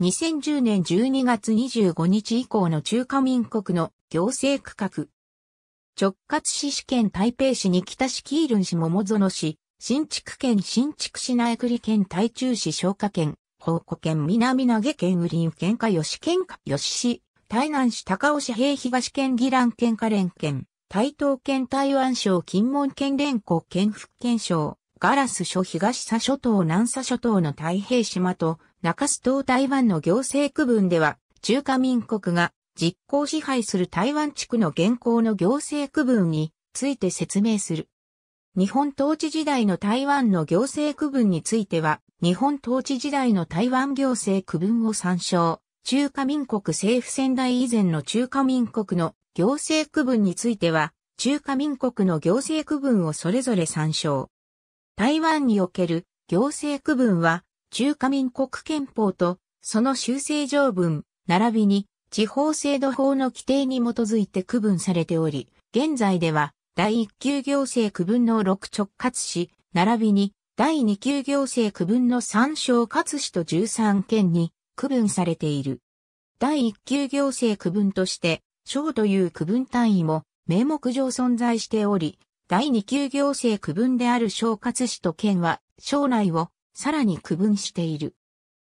2010年12月25日以降の中華民国の行政区画。直轄市試験台北市に北市キールン市桃園市、新築県新築市内栗県台中市消化県、宝庫県南投げ県雨林県下吉県下吉市、台南市高尾市平東県宜蘭県下連県、台東県台湾省金門県連湖県福建省、ガラス諸東佐諸島南沙諸島の太平島と中洲島台湾の行政区分では、中華民国が実行支配する台湾地区の現行の行政区分について説明する。日本統治時代の台湾の行政区分については、日本統治時代の台湾行政区分を参照。中華民国政府仙台以前の中華民国の行政区分については、中華民国の行政区分をそれぞれ参照。台湾における行政区分は、中華民国憲法と、その修正条文、並びに、地方制度法の規定に基づいて区分されており、現在では、第1級行政区分の6直轄市、並びに、第2級行政区分の3小轄市と13県に区分されている。第1級行政区分として、省という区分単位も名目上存在しており、第2級行政区分である小轄市と県は、省内をさらに区分している。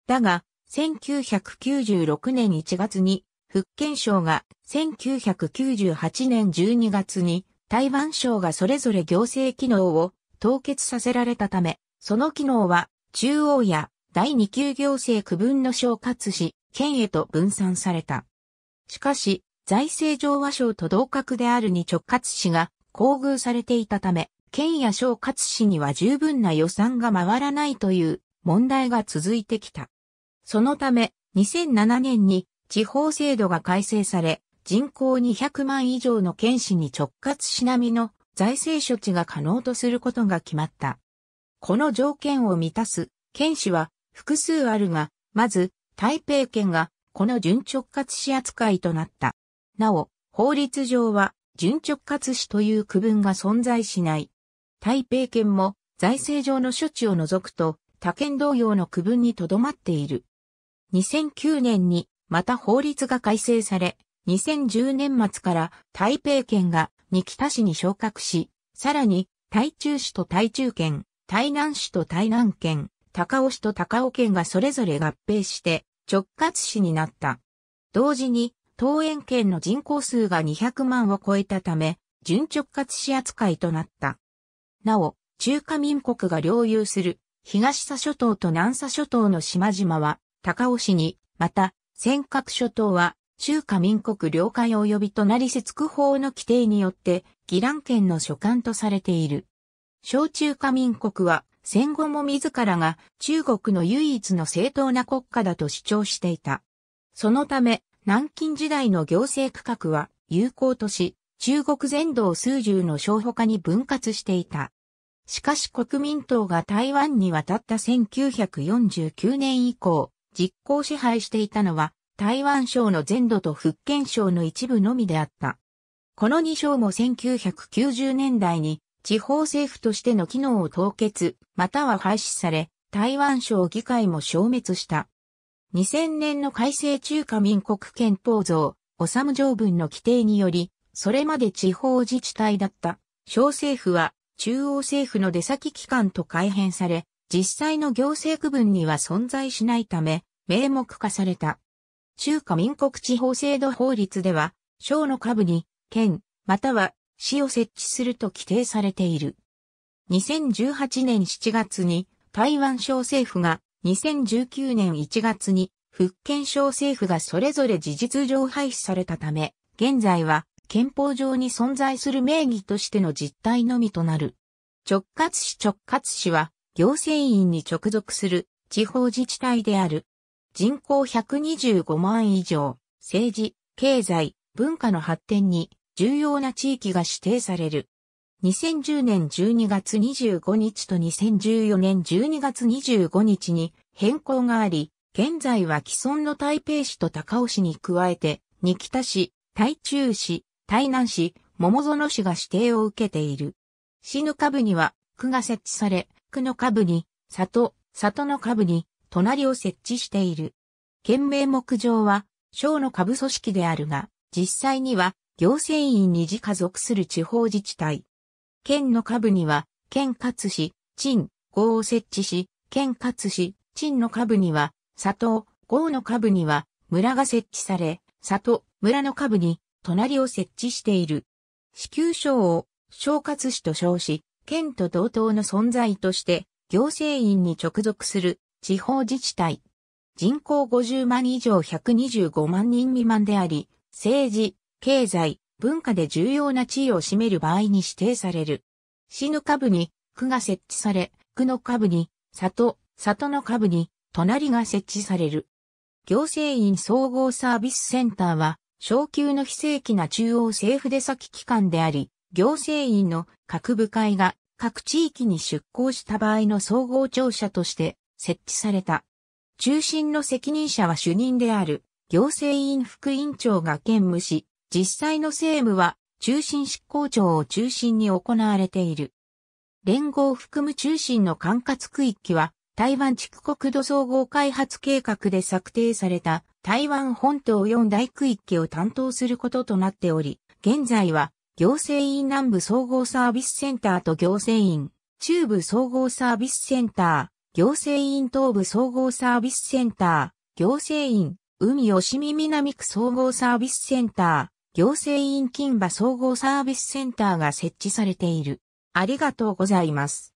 だが、1996年1月に、福建省が1998年12月に台湾省がそれぞれ行政機能を凍結させられたため、その機能は中央や第二級行政区分の省括し、県へと分散された。しかし、財政上和省と同格である二直轄市が厚遇されていたため、県や省勝市には十分な予算が回らないという問題が続いてきた。そのため、2007年に地方制度が改正され、人口200万以上の県市に直轄市並みの財政処置が可能とすることが決まった。この条件を満たす県市は複数あるが、まず台北県がこの準直轄市扱いとなった。なお、法律上は準直轄市という区分が存在しない。台北県も財政上の処置を除くと、他県同様の区分にとどまっている。2009年にまた法律が改正され、2010年末から台北県が二北市に昇格し、さらに台中市と台中県、台南市と台南県、高尾市と高尾県がそれぞれ合併して直轄市になった。同時に、桃園県の人口数が200万を超えたため、準直轄市扱いとなった。なお、中華民国が領有する東佐諸島と南沙諸島の島々は高尾市に、また、尖閣諸島は中華民国領海及び隣接区法の規定によって、議蘭県の所管とされている。小中華民国は戦後も自らが中国の唯一の正当な国家だと主張していた。そのため、南京時代の行政区画は有効とし、中国全土を数十の省かに分割していた。しかし国民党が台湾に渡った1949年以降、実効支配していたのは台湾省の全土と福建省の一部のみであった。この2省も1990年代に地方政府としての機能を凍結、または廃止され、台湾省議会も消滅した。2000年の改正中華民国憲法像、む条文の規定により、それまで地方自治体だった小政府は中央政府の出先機関と改変され、実際の行政区分には存在しないため、名目化された。中華民国地方制度法律では、省の下部に、県、または市を設置すると規定されている。2018年7月に台湾省政府が、2019年1月に福建省政府がそれぞれ事実上廃止されたため、現在は憲法上に存在する名義としての実態のみとなる。直轄市直轄市は、行政院に直属する地方自治体である。人口125万以上、政治、経済、文化の発展に重要な地域が指定される。2010年12月25日と2014年12月25日に変更があり、現在は既存の台北市と高雄市に加えて、二北市、台中市、台南市、桃園市が指定を受けている。市の下部には、区が設置され、区の下部に、里、里の下部に、隣を設置している。県名目上は、省の下部組織であるが、実際には、行政院に自家属する地方自治体。県の下部には、県勝市、陳、郷を設置し、県勝市、陳の下部には、里、郷の下部には、村が設置され、里、村の下部に、隣を設置している。支給省を省活市と称し、県と同等の存在として、行政院に直属する地方自治体。人口50万以上125万人未満であり、政治、経済、文化で重要な地位を占める場合に指定される。市の下部に区が設置され、区の下部に里、里の下部に隣が設置される。行政院総合サービスセンターは昇級の非正規な中央政府出先機関であり、行政院の各部会が各地域に出向した場合の総合庁舎として設置された。中心の責任者は主任である行政院副委員長が兼務し、実際の政務は中心執行庁を中心に行われている。連合含む中心の管轄区域は台湾地区国土総合開発計画で策定された台湾本島4大区域を担当することとなっており、現在は行政院南部総合サービスセンターと行政院中部総合サービスセンター、行政院東部総合サービスセンター、行政院海吉見南区総合サービスセンター、行政院金馬総合サービスセンターが設置されている。ありがとうございます。